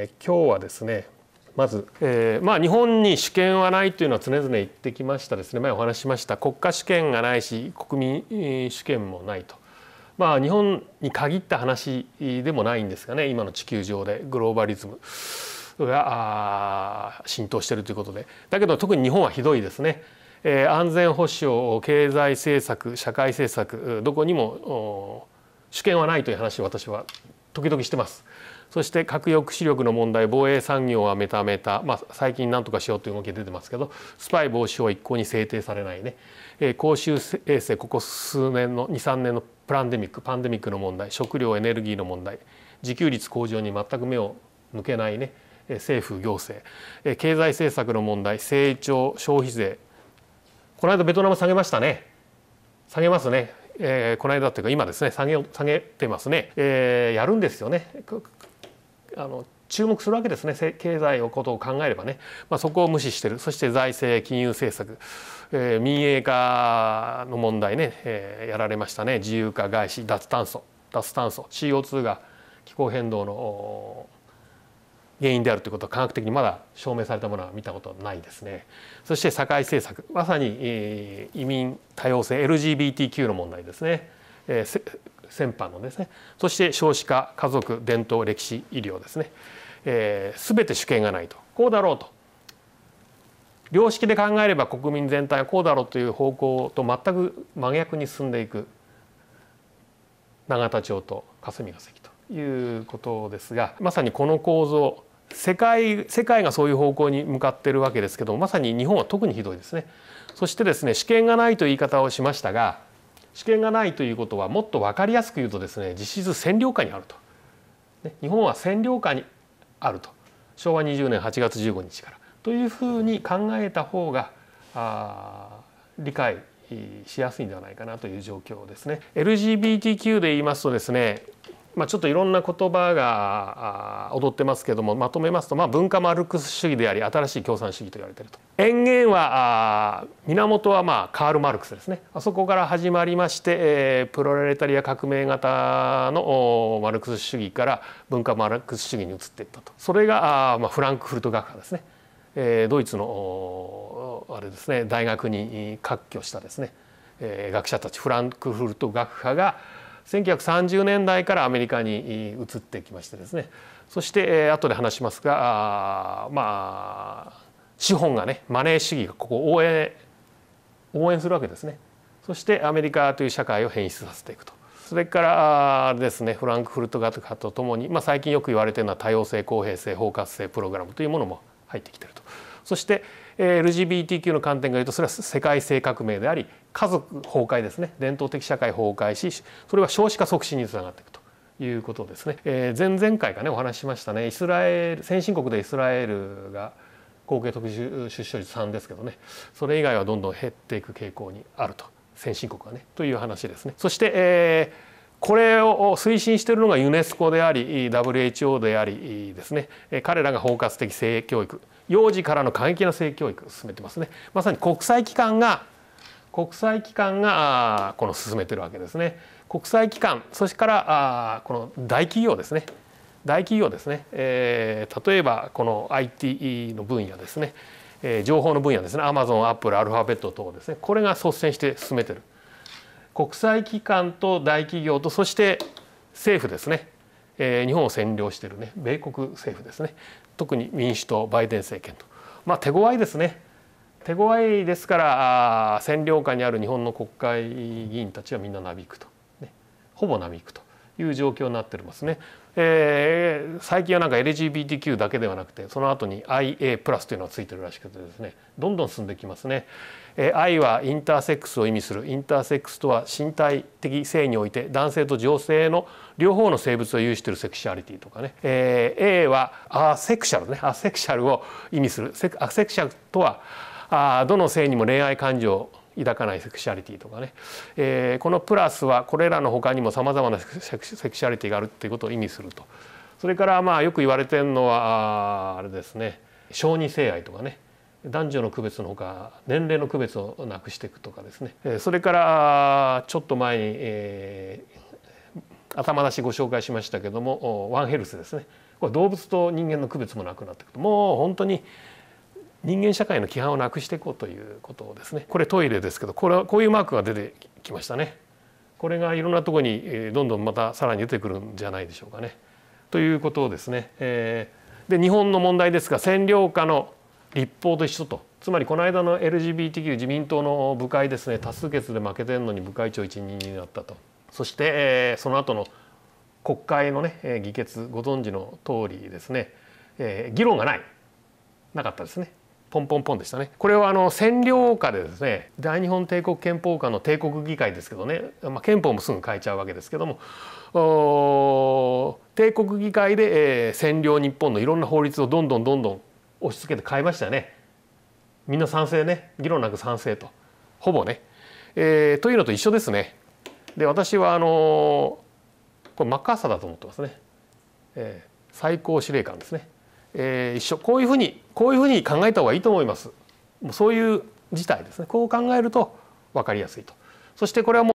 えー、今日はですねまず、えー、まあ、日本に主権はないというのは常々言ってきましたですね前お話ししました国家主権がないし国民主権もないと、まあ、日本に限った話でもないんですがね今の地球上でグローバリズムが浸透しているということでだけど特に日本はひどいですね。え安全保障経済政策社会政策どこにも主権はないという話を私は時々してます。そして核抑止力の問題防衛産業はメタメタ、まあ、最近なんとかしようという動き出てますけどスパイ防止法一向に制定されないね、えー、公衆衛生ここ数年の23年のプランデミックパンデミックの問題食料エネルギーの問題自給率向上に全く目を向けないね政府行政経済政策の問題成長消費税この間ベトナム下げましたね下げますね、えー、この間というか今ですね下げ下げてますね、えー、やるんですよねあの注目するわけですね経済のことを考えればね、まあ、そこを無視してるそして財政金融政策、えー、民営化の問題ね、えー、やられましたね自由化外資脱炭素脱炭素 CO2 が気候変動の原因であるということは科学的にまだ証明されたものは見たことないですねそして社会政策まさに移民多様性 LGBTQ の問題ですねえー、先般のですねそして少子化家族伝統歴史医療ですね、えー、全て主権がないとこうだろうと良識で考えれば国民全体はこうだろうという方向と全く真逆に進んでいく永田町と霞が関ということですがまさにこの構造世界世界がそういう方向に向かってるわけですけどまさに日本は特にひどいですね。そしてですね主権がないという言い方をしましたが主権がないということはもっと分かりやすく言うとですね実質占領下にあると、ね、日本は占領下にあると昭和20年8月15日からというふうに考えた方があ理解しやすいんではないかなという状況ですね。LGBTQ で言いますとですねまあ、ちょっといろんな言葉が踊ってますけどもまとめますと、まあ、文化マルクス主義であり新しい共産主義と言われてると。園芸は源はまあカール・マルクスですねあそこから始まりまして、えー、プロレタリア革命型のマルクス主義から文化マルクス主義に移っていったとそれがあ、まあ、フランクフルト学派ですね、えー、ドイツのあれですね大学に割拠したですね、えー、学者たちフランクフルト学派が1930年代からアメリカに移ってきましてですねそして後で話しますがあまあ資本がねマネー主義がここ応援応援するわけですねそしてアメリカという社会を変質させていくとそれからですねフランクフルト型とともに、まあ、最近よく言われているのは多様性公平性包括性プログラムというものも入ってきてると。そして LGBTQ の観点から言うとそれは世界性革命であり家族崩壊ですね伝統的社会崩壊しそれは少子化促進につながっていくと。いうことですね、えー、前々回かねお話ししましたねイスラエル先進国でイスラエルが合計特殊出生率3ですけどねそれ以外はどんどん減っていく傾向にあると先進国はねという話ですね。そして、えーこれを推進しているのがユネスコであり WHO でありですね彼らが包括的性教育幼児からの過激な性教育進めてますねまさに国際機関が国際機関がこの進めてるわけですね国際機関そしてからこの大企業ですね大企業ですね、えー、例えばこの IT の分野ですね、えー、情報の分野ですねアマゾンアップルアルファベット等ですねこれが率先して進めてる。国際機関と大企業とそして政府ですね、えー、日本を占領しているね米国政府ですね特に民主党バイデン政権と、まあ、手強いですね手強いですから占領下にある日本の国会議員たちはみんななびくと、ね、ほぼなびくという状況になっておりますね。えー、最近はなんか LGBTQ だけではなくてその後に IA プラスというのがついてるらしくてですねどんどん進んできますね。えー、I はインターセックスを意味するインターセックスとは身体的性において男性と女性の両方の生物を有しているセクシュアリティとかね、えー、A はアセクシャルねアセクシャルを意味するセアセクシャルとはあどの性にも恋愛感情抱かないセクシュアリティとかね、えー、このプラスはこれらの他にもさまざまなセクシュアリティがあるっていうことを意味するとそれからまあよく言われてるのはあれですね小児性愛とかね男女の区別のほか年齢の区別をなくしていくとかですねそれからちょっと前に、えー、頭出しご紹介しましたけどもワンヘルスですねこれ動物と人間の区別もなくなっていくともう本当に人間社会の規範をなくしていこうということですねこれトイレですけどこれはこういうマークが出てきましたねこれがいろんなところにどんどんまたさらに出てくるんじゃないでしょうかねということですね、えー、で日本の問題ですが占領下の立法と一緒とつまりこの間の LGBTQ 自民党の部会ですね多数決で負けてるのに部会長一任になったとそして、えー、その後の国会のね議決ご存知の通りですね、えー、議論がないなかったですねポンポンポンでしたねこれはあの占領下でですね大日本帝国憲法下の帝国議会ですけどね、まあ、憲法もすぐ変えちゃうわけですけども帝国議会で、えー、占領日本のいろんな法律をどんどんどんどん押し付けて変えましたよねみんな賛成ね議論なく賛成とほぼね、えー、というのと一緒ですねで私はあのー、これマッカーサーだと思ってますね、えー、最高司令官ですねえー、一緒こういうふうにこういうふうに考えた方がいいと思います。もうそういう事態ですね。こう考えると分かりやすいと。そしてこれはもう